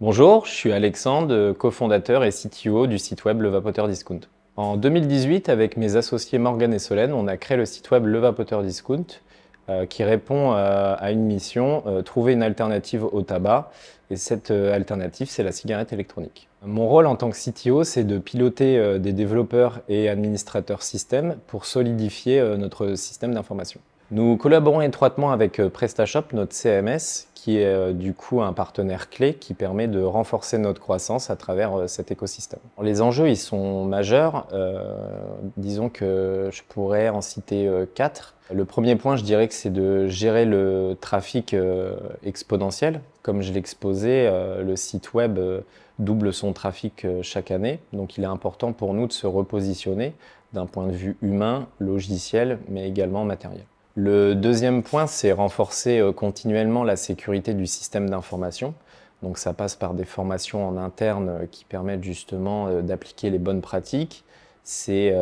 Bonjour, je suis Alexandre, cofondateur et CTO du site web Le Vapoteur Discount. En 2018, avec mes associés Morgan et Solène, on a créé le site web Le Vapoteur Discount euh, qui répond euh, à une mission, euh, trouver une alternative au tabac. Et cette alternative, c'est la cigarette électronique. Mon rôle en tant que CTO, c'est de piloter des développeurs et administrateurs système pour solidifier notre système d'information. Nous collaborons étroitement avec euh, PrestaShop, notre CMS, qui est euh, du coup un partenaire clé qui permet de renforcer notre croissance à travers euh, cet écosystème. Les enjeux, ils sont majeurs. disons que je pourrais en citer quatre. Le premier point, je dirais que c'est de gérer le trafic exponentiel. Comme je l'exposais, le site web double son trafic chaque année, donc il est important pour nous de se repositionner d'un point de vue humain, logiciel, mais également matériel. Le deuxième point, c'est renforcer euh, continuellement la sécurité du système d'information. Donc ça passe par des formations en interne euh, qui permettent justement euh, d'appliquer les bonnes pratiques. C'est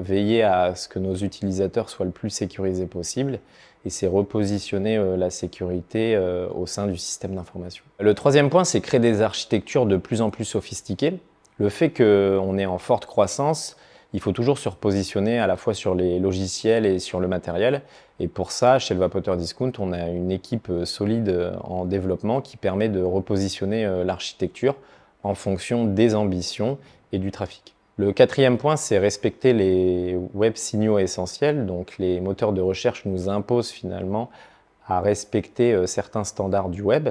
veiller à ce que nos utilisateurs soient le plus sécurisés possible et c'est repositionner la sécurité au sein du système d'information. Le troisième point, c'est créer des architectures de plus en plus sophistiquées. Le fait qu'on est en forte croissance, il faut toujours se repositionner à la fois sur les logiciels et sur le matériel. Et pour ça, chez le Vapoteur Discount, on a une équipe euh, solide euh, en développement qui permet de repositionner euh, l'architecture en fonction des ambitions et du trafic. Le quatrième point, c'est respecter les web signaux essentiels. Donc les moteurs de recherche nous imposent finalement à respecter certains standards du web.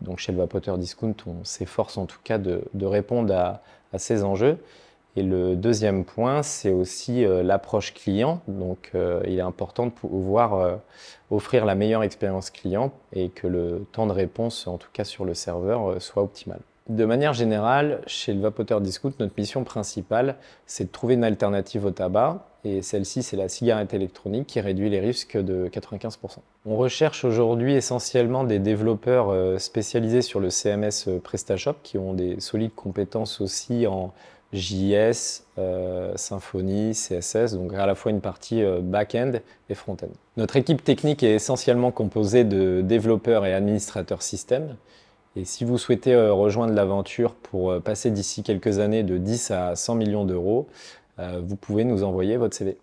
Donc chez le Vapoteur Discount, on s'efforce en tout cas de, répondre à ces enjeux. Et le deuxième point, c'est aussi euh, l'approche client. Donc, euh, il est important de pouvoir euh, offrir la meilleure expérience client et que le temps de réponse, en tout cas sur le serveur, soit optimal. De manière générale, chez le Vapoteur Discount, notre mission principale, c'est de trouver une alternative au tabac. Et celle-ci, c'est la cigarette électronique qui réduit les risques de 95%. On recherche aujourd'hui essentiellement des développeurs spécialisés sur le CMS PrestaShop qui ont des solides compétences aussi en JS, euh, Symfony, CSS, donc à la fois une partie euh, back-end et front-end. Notre équipe technique est essentiellement composée de développeurs et administrateurs système. Et si vous souhaitez euh, rejoindre l'aventure pour euh, passer d'ici quelques années de 10 à 100 millions d'euros, vous pouvez nous envoyer votre CV.